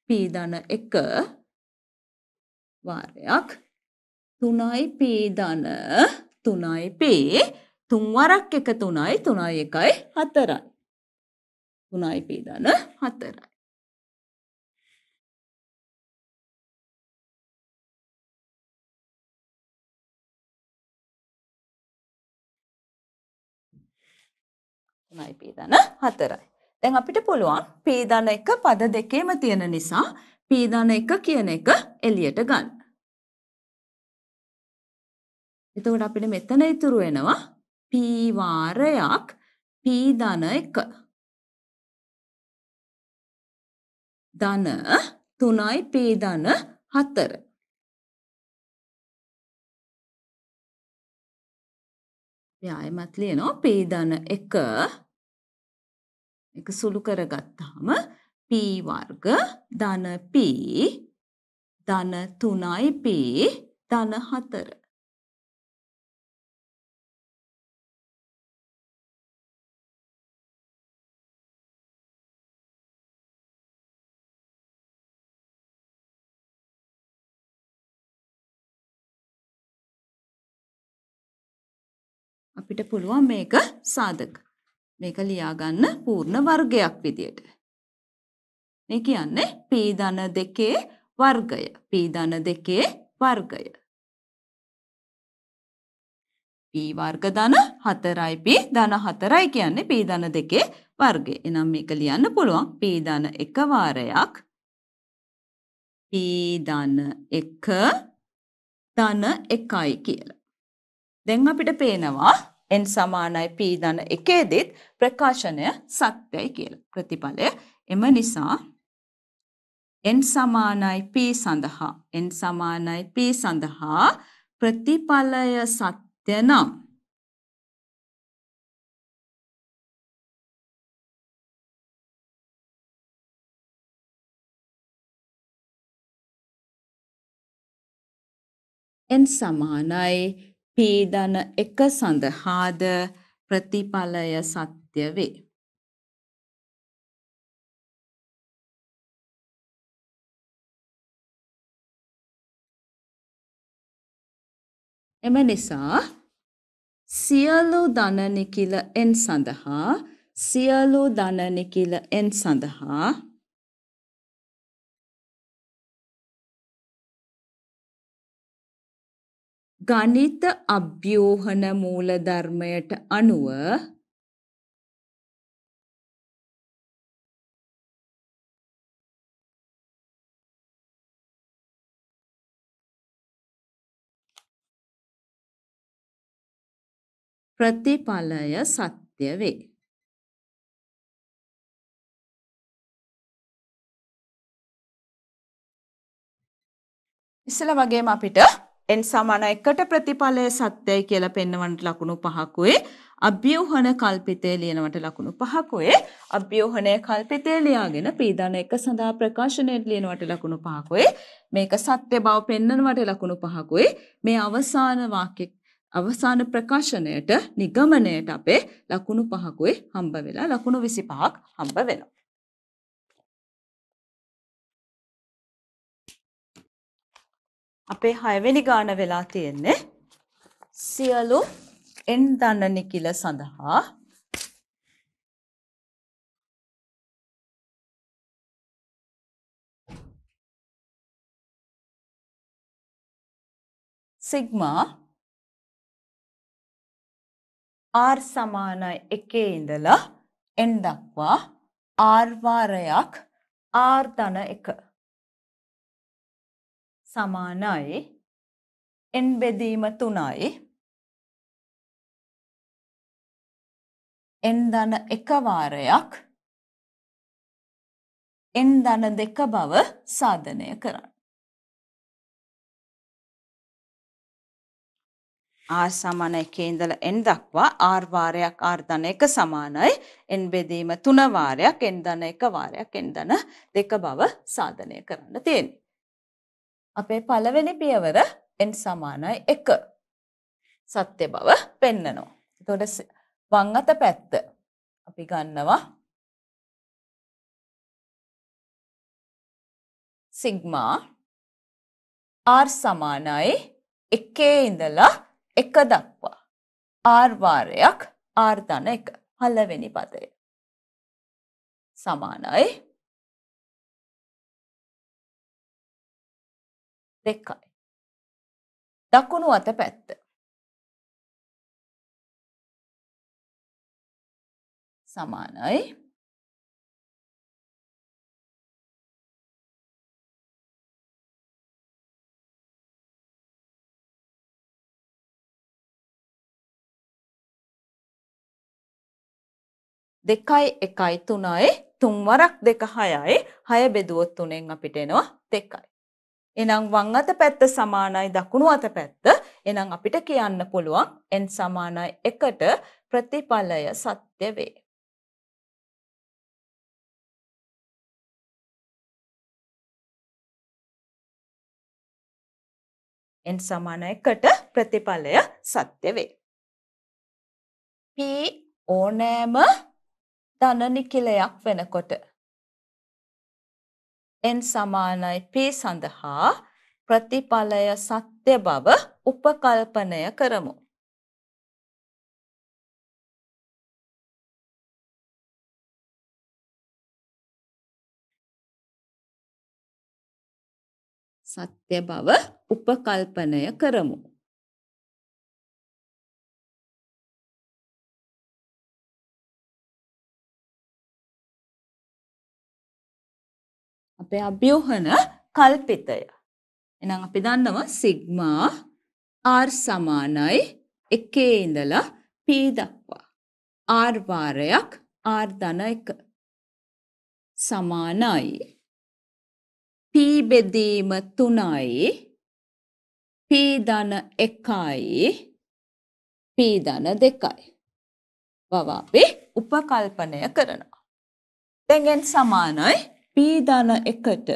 p ධන 1 වාරයක් 3යි p ධන 3යි p තුන් වරක් එක 3යි 3යි 1යි 4යි 3යි p ධන 4යි තුනයි පීදන හතරයි. දැන් අපිට පුළුවන් p ධන 1 පද දෙකේම තියෙන නිසා p ධන 1 කියන එක එළියට ගන්න. එතකොට අපිට මෙතන ඉතුරු වෙනවා p වාරයක් p ධන 1 ධන 3යි p ධන 4 යායමත් ලියනවා p ධන 1 එක සුළු කරගත්තාම p වර්ග ධන p ධන 3යි p ධන 4 අපිට පුළුවන් මේක සාධක මේක ලියාගන්න පූර්ණ වර්ගයක් විදියට. මේ කියන්නේ p ධන දෙකේ වර්ගය. p ධන දෙකේ වර්ගය. p වර්ග ධන 4යි p ධන 4යි කියන්නේ p ධන දෙකේ වර්ගය. එනම් මේක ලියන්න පුළුවන් p ධන 1 වාරයක් p ධන 1 ධන 1යි කියලා. දැන් අපිට පේනවා n සමානයි p ධන එකේදීත් ප්‍රකාශනය සත්‍යයි කියලා. ප්‍රතිඵලය එම නිසා n සමානයි p සඳහා n සමානයි p සඳහා ප්‍රතිඵලය සත්‍ය නම් n සමානයි පීඩන එක සඳහාද ප්‍රතිඵලය සත්‍ය වේ. එම නිසා සියලු ධන නිකිල එන් සඳහා සියලු ධන නිකිල එන් සඳහා ගණිත අභ්‍යෝහන මූලධර්මයට අනුව ප්‍රතිඵලය සත්‍ය වේ. ඉස්සල වගේම අපිට එන් සමාන එකට ප්‍රතිඵලය සත්‍යයි කියලා පෙන්වන්නට ලකුණු පහකුයි අභ්‍යෝහන කල්පිතය ලියනවට ලකුණු පහකුයි අභ්‍යෝහනය කල්පිතය ලියාගෙන පීඩන එක සඳහා ප්‍රකාශනයට ලියනවට ලකුණු පහකුයි මේක සත්‍ය බව පෙන්වනවට ලකුණු පහකුයි මේ අවසාන වාක්‍ය අවසාන ප්‍රකාශනයට නිගමනයට අපේ ලකුණු පහකුයි හම්බ වෙලා ලකුණු 25ක් හම්බ වෙනවා අපේ හයවෙනි ගාන වෙලා තියෙන්නේ සියලු එන් දන නිකිල සඳහා සිග්මා R සමානයි එකේ ඉඳලා n දක්වා R වාරයක් R ධන එක සමානයි n බෙදීම 3යි n ධන එක වාරයක් n ධන දෙක බව සාධනය කරන්න. r සමාන 1 ඉඳලා n දක්වා r වාරයක් r ධන 1 සමානයි n බෙදීම 3 වාරයක් n ධන 1 වාරයක් n ධන 2 බව සාධනය කරන්න තියෙනවා. අපේ පළවෙනි පියවර n සමානයි 1. සත්‍ය බව පෙන්නනවා. එතකොට වම් අත පැත්ත අපි ගන්නවා සිග්මා r සමානයි 1 ඉඳලා 1 දක්වා r වාරයක් r ධන 1 පළවෙනි පදය සමානයි දෙකයි. දකුණු අත පැත්ත. සමානයි. දෙකයි එකයි තුනයි තුන්වරක් දෙක හයයි හය බෙදුවොත් තුනෙන් අපිට එනවා දෙකයි. එනම් වම් අත පැත්ත සමානයි දකුණු අත පැත්ත. එනම් අපිට කියන්න පුළුවන් n සමානයි 1ට ප්‍රතිඵලය සත්‍ය වේ. n සමාන 1ට ප්‍රතිඵලය සත්‍ය වේ. p ඕනෑම ධන නිකිලයක් වෙනකොට n සමානයි p සඳහා ප්‍රතිඵලය සත්‍ය බව උපකල්පනය කරමු. සත්‍ය බව උපකල්පනය කරමු. අපේ අභ්‍යෝහන කල්පිතය. එනම් අපි දන්නව සිග්මා R සමානයි 1 ඉඳලා P දක්වා R වාරයක් R ධන 1 සමානයි P බෙදීම 3යි P ධන 1යි P ධන 2යි බව අපි උපකල්පනය කරනවා. දැන් n සමානයි පීඩන එකට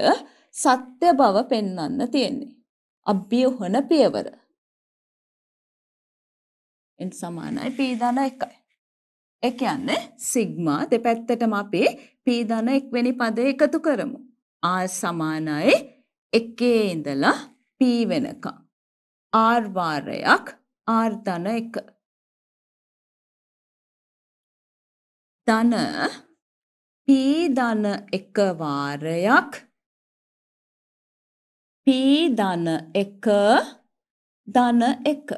සත්‍ය බව පෙන්වන්න තියෙන්නේ. අභ්‍යෝහන පියවර. එන් සමානයි පීඩන එකයි. ඒ කියන්නේ සිග්මා දෙපැත්තටම අපි පීඩන එක්වෙනි පදේ එකතු කරමු. R සමානයි එකේ ඉඳලා P වෙනකම්. R වාරයක් R ධන එක. ධන පීදන එක වාරයක් පීදන එක දන එක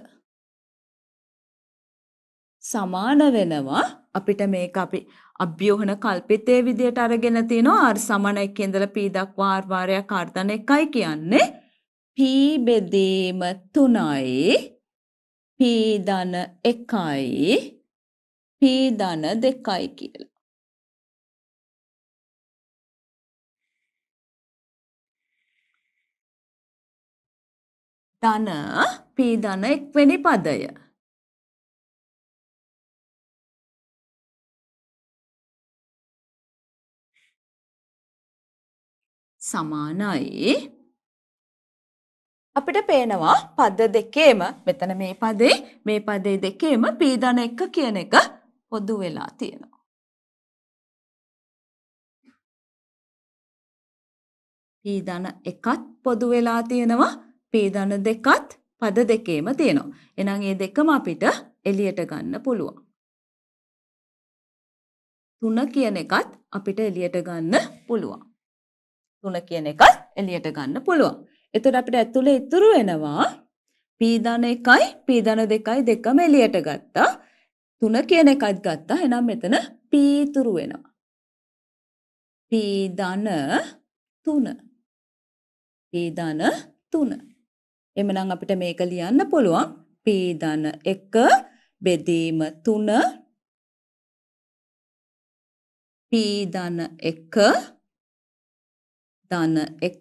සමාන වෙනවා අපිට මේක අපි අභ්‍යෝහන කල්පිතේ විදියට අරගෙන තිනවා R සමාන 1 ඉඳලා P දක්වා R වාරයක් R දන එකයි කියන්නේ P බෙදීම 3යි P දන 1යි P දන 2යි කියලා ධන පී ධන එක්වැනි පදය. සමානයි අපිට පේනවා පද දෙකේම මෙතන මේ පදේ මේ පදේ දෙකේම පී ධන එක කියන එක පොදු වෙලා තියෙනවා. පී ධන එකත් පොදු වෙලා තියෙනවා පීදන දෙකත් පද දෙකේම තියෙනවා. එහෙනම් මේ දෙකම අපිට එළියට ගන්න පුළුවන්. 3 කියන එකත් අපිට එළියට ගන්න පුළුවන්. 3 කියන එකත් එළියට ගන්න පුළුවන්. එතකොට අපිට ඇතුලේ ඉතුරු වෙනවා පීදන 1යි පීදන 2යි දෙකම එළියට ගත්තා. 3 කියන එකත් ගත්තා. එහෙනම් මෙතන පීතුරු වෙනවා. පීදන 3 පීදන 3 එමනම් අපිට මේක ලියන්න පුළුවන් p ධන 1 බෙදීම 3 p ධන 1 ධන 1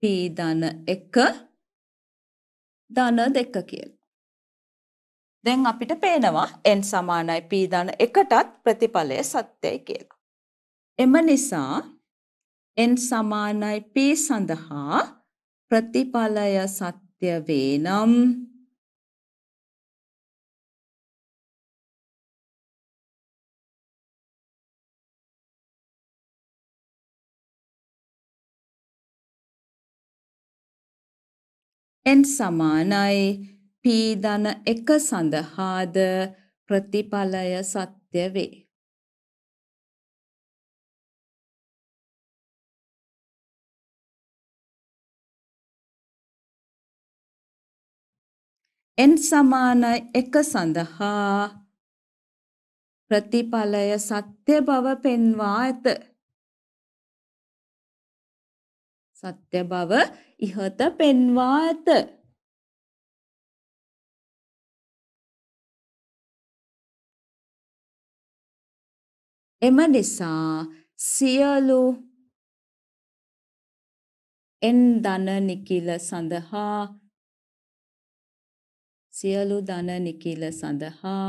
p ධන 1 ධන 2 කියලා. දැන් අපිට පේනවා n සමානයි p ධන 1ටත් ප්‍රතිඵලය සත්‍යයි කියලා. එම නිසා n සමානයි p සඳහා ප්‍රතිඵලය සත්‍ය වේනම් එන් සමානයි p ධන 1 සඳහාද ප්‍රතිඵලය සත්‍ය වේ n සමානයි 1 සඳහා ප්‍රතිඵලය සත්‍ය බව පෙන්වා ඇත. සත්‍ය බව ඉහත පෙන්වා ඇත. එම නිසා සියලු එන් දන නිකිල සඳහා සියලු ධන නිකිල සඳහා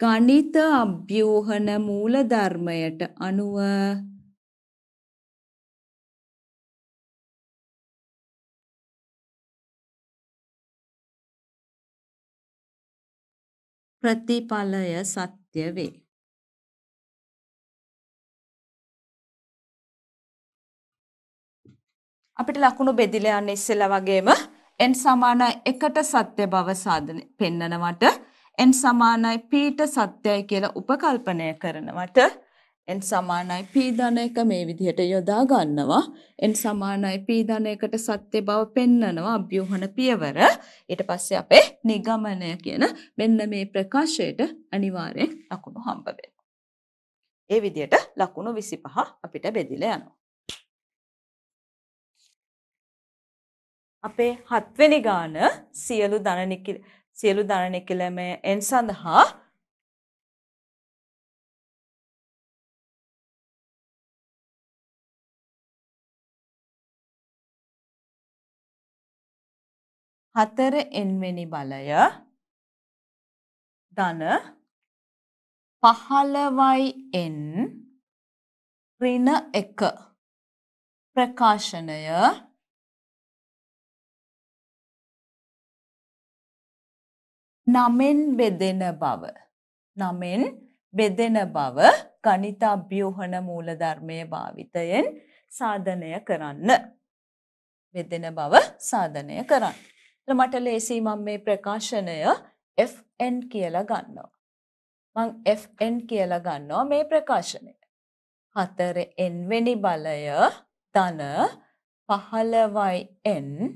ගණිත අභ්‍යෝහන මූලධර්මයට අනුව ප්‍රතිඵලය සත්‍ය වේ අපිට ලකුණු බෙදිලා යන්න ඉස්සෙල්ලා වගේම n සමාන 1ට සත්‍ය බව සාධන පෙන්නනවට n සමානයි p ට සත්‍යයි කියලා උපකල්පනය කරනවට n සමානයි p ධන 1 මේ විදිහට යොදා ගන්නවා n සමානයි p ධන 1ට සත්‍ය බව පෙන්නනවා අභ්‍යෝහන පියවර ඊට පස්සේ අපේ නිගමනය කියන මෙන්න මේ ප්‍රකාශයට අනිවාර්යෙන් ලකුණු හම්බ වෙනවා ඒ විදිහට ලකුණු 25 අපිට බෙදිලා යනවා අපේ හත්වෙනි ගාන සියලු දනනිකි සියලු දනනිකිලමේ එන් සඳහා හතර එන්වෙනි බලය ධන පහළවයි එන් ඍණ එක ප්‍රකාශනය නමෙන් බෙදෙන බව. නමෙන් බෙදෙන බව ගණිත අභ්‍යෝහන මූලධර්මය භාවිතයෙන් සාධනය කරන්න. බෙදෙන බව සාධනය කරන්න. මට ලේසි මම මේ ප්‍රකාශනය Fn කියලා ගන්නවා. මං Fn කියලා ගන්නවා මේ ප්‍රකාශනය. හතර n වෙනි බලය ධන 15n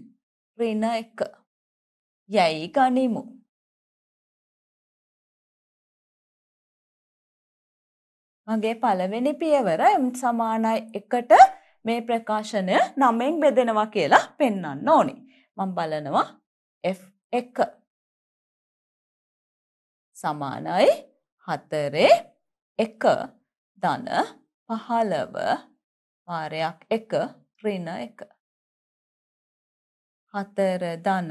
ඍණ 1. යයි ගනිමු. මගේ පළවෙනි පියවර M සමානයි එකට මේ ප්‍රකාශනය නමෙන් බෙදෙනවා කියලා පෙන්වන්න ඕනි. මම බලනවා F1 සමානයි 4 1 ධන 15 වාරයක් 1 ඍණ 1 4 ධන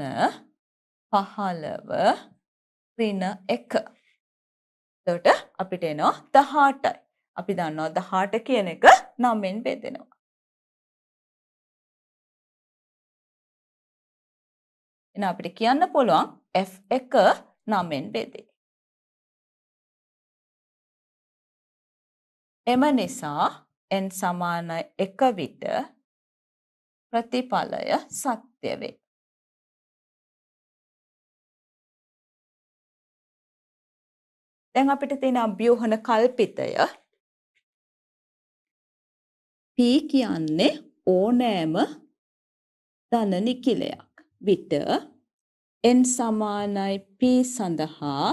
15 ඍණ 1 එතකොට අපිට එනවා 18යි අපි දන්නවා 18 කියන එක නම්ෙන් බෙදෙනවා. එහෙනම් අපිට කියන්න පුළුවන් F1 නම්ෙන් බෙදේ. එම නිසා n සමාන 1 විට ප්‍රතිඵලය සත්‍ය වේ. දැන් අපිට තියෙන අභ්‍යෝහන කල්පිතය P කියන්නේ ඕනෑම ධන නිකිලයක්. විට n සමානයි p සඳහා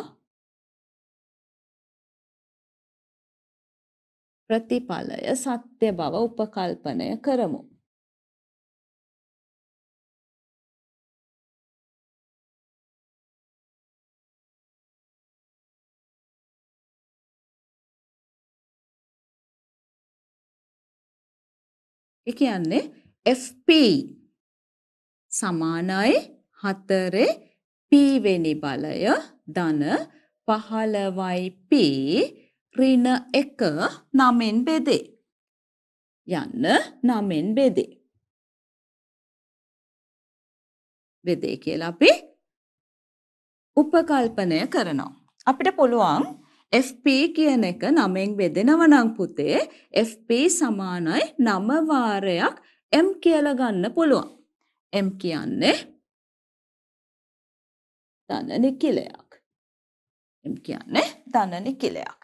ප්‍රතිඵලය සත්‍ය බව උපකල්පනය කරමු. ඒ කියන්නේ FP සමානයි 4 P වෙනි බලය ධන 15යි P ඍණ 1 නමෙන් බෙදේ. යන්න නමෙන් බෙදේ. බෙදේ කියලා අපි උපකල්පනය කරනවා. අපිට පුළුවන් FP කියන එක නමෙන් බෙදෙනවා නම් පුතේ FP සමානයි 9 වාරයක් M කියලා ගන්න පුළුවන්. M කියන්නේ ධන නිකිලයක්. M කියන්නේ ධන නිකිලයක්.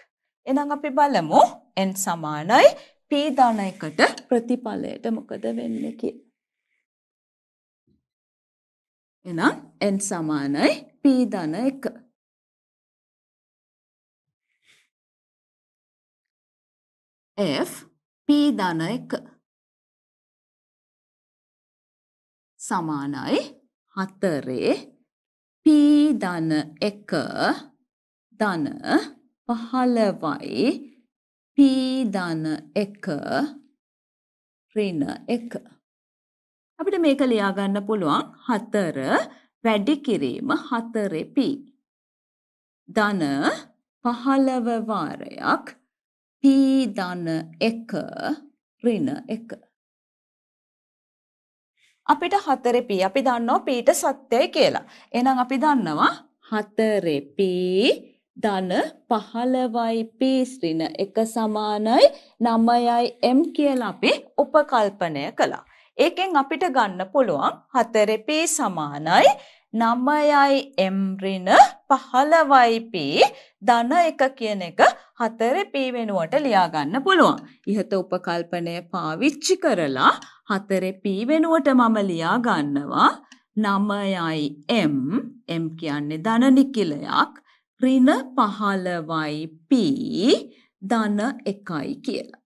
එහෙනම් අපි බලමු N සමානයි P ධන එකට ප්‍රතිඵලයට මොකද වෙන්නේ කියලා. එහෙනම් N සමානයි P ධන 1. F P ධන 1 සමානයි 4 P ධන 1 ධන 15යි P ධන 1 ඍණ 1 අපිට මේක ලියා ගන්න පුළුවන් 4 වැඩි කිරීම 4 P ධන 15 වාරයක් පී ධන එක ඍණ එක අපිට හතරේ පී අපි දන්නවා පීට සත්‍යයි කියලා. එහෙනම් අපි දන්නවා හතරේ පී ධන 15යි පී ඍණ එක සමානයි 9යි m කියලා අපි උපකල්පනය කළා. ඒකෙන් අපිට ගන්න පුළුවන් 4 p සමානයි 9යි m ඍණ 15යි p ධන 1 කියන එක හතර p වෙනුවට ලියා ගන්න පුළුවන්. ইহත උපකල්පනය පාවිච්චි කරලා හතර p වෙනුවට මම ලියා ගන්නවා 9යි m m කියන්නේ ධන නිකිලයක් ඍණ 15යි p ධන 1යි කියලා.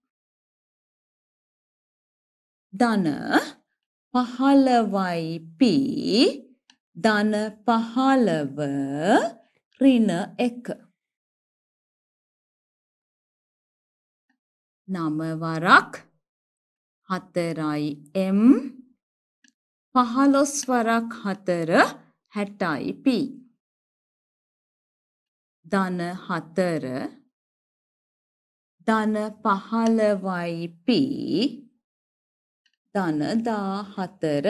ධන 15යි p ධන 15 ඍණ 1 නමවරක් හතරයි M පහළොස්වරක් හතර හැටයි P ධන හතර ධන පහළවයි P ධන දා හතර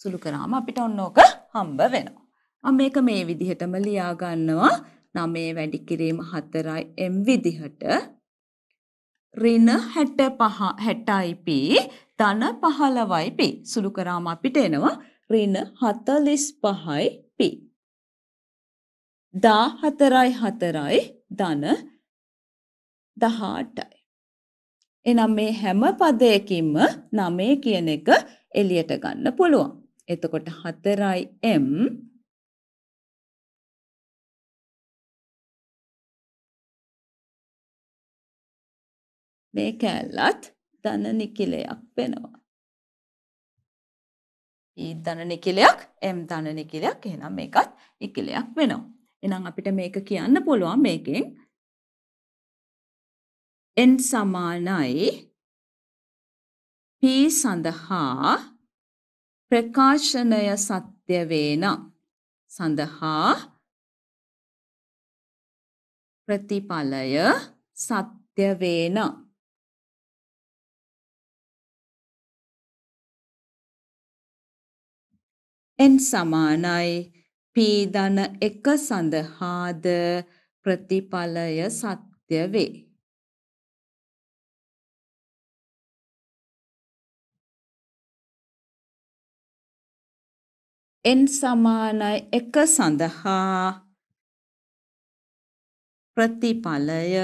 සුළු කරාම අපිට ඔන්න ඕක හම්බ වෙනවා. මම මේක මේ විදිහටම ලියා ගන්නවා. 9 වැඩි කිරීම 4m විදිහට ඍණ 65 60යිපි ධන 15යිපි සුළු කරාම අපිට එනවා ඍණ 45යිපි 14යි 4යි ධන 18යි එනම් මේ හැම පදයකින්ම 9 කියන එක එලියට ගන්න පුළුවන් එතකොට 4m මේ කෑල්ලත් ධන නිකිලයක් වෙනවා. E ධන නිකිලයක් M ධන නිකිලයක් එහෙනම් මේකත් නිකිලයක් වෙනවා. එහෙනම් අපිට මේක කියන්න පුළුවන් මේකෙන් N සමානයි P සඳහා ප්‍රකාශනය සත්‍ය වේන සඳහා ප්‍රතිඵලය සත්‍ය වේන n සමානයි p ධන 1 සඳහාද ප්‍රතිඵලය සත්‍ය වේ. n සමානයි 1 සඳහා ප්‍රතිඵලය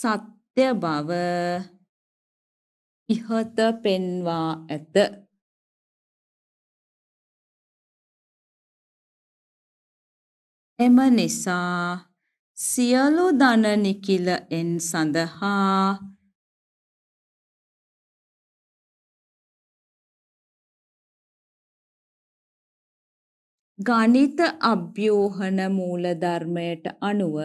සත්‍ය බව ඉහත පෙන්වා ඇත. එම නිසා සියලු ධන නිකිල එන් සඳහා ගණිත අභ්‍යෝහන මූලධර්මයට අනුව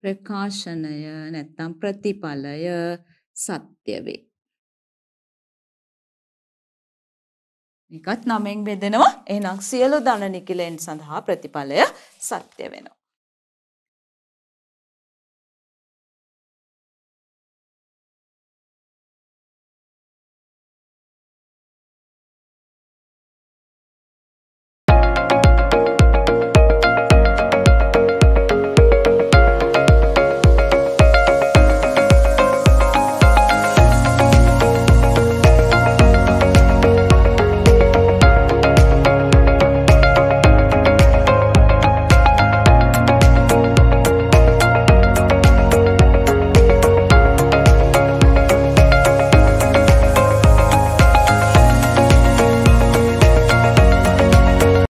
ප්‍රකාශනය නැත්තම් ප්‍රතිඵලය සත්‍ය වේ. එකත් නමෙන් බෙදෙනවා. එහෙනම් සියලු ධන නිකිලෙන් සඳහා ප්‍රතිඵලය සත්‍ය වෙනවා.